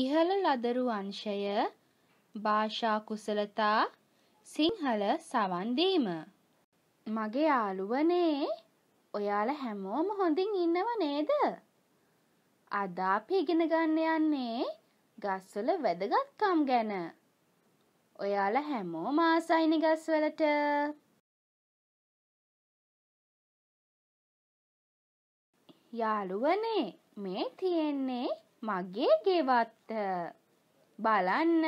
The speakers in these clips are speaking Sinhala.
ඉහළ ලදරු අංශය භාෂා කුසලතා සිංහල සවන් දීම මගේ යාළුවනේ ඔයාලා හැමෝම හොඳින් ඉන්නව නේද? අද අපි ඉගෙන ගන්න යන්නේ ගස්වල වැදගත්කම් ගැන. ඔයාලා හැමෝම ආසයිනේ ගස්වලට. යාළුවනේ මේ තියෙන්නේ මගේ ගෙවත්ත. බලන්න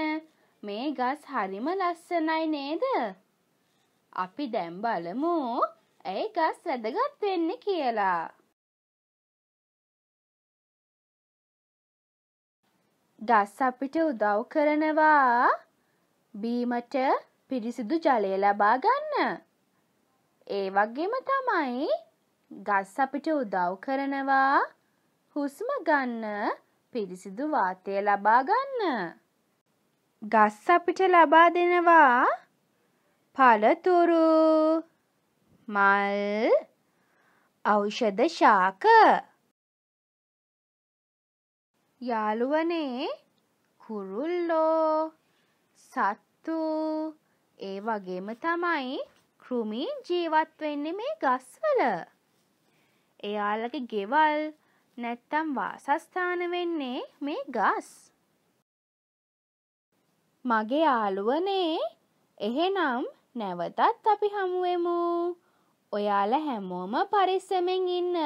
මේ ගස් හරිම ලස්සනයි නේද? අපි දැන් බලමු ඇයි ගස් වැදගත් වෙන්නේ කියලා. ගස් අපිට උදව් කරනවා බීමට පිරිසිදු ජලය ලබා ගන්න. ඒ වගේම තමයි ගස් අපිට උදව් කරනවා හුස්ම ගන්න පිරිසිදු වාතය ලබා ගන්න. ගස් අපිට ලබා දෙනවා පළතුරු මල් ඖෂධ ශාක යාළුවනේ කුරුල්ලෝ සත්තු ඒ වගේම තමයි කෘමීන් ජීවත් වෙන්නේ මේ ගස්වල. එයාලගේ ගෙවල් නැත්තම් වාසස්ථාන වෙන්නේ මේ ගස්. මගේ යාළුවනේ එහෙනම් නැවතත් අපි හමුවෙමු. ඔයාලා හැමෝම පරිස්සමෙන් ඉන්න.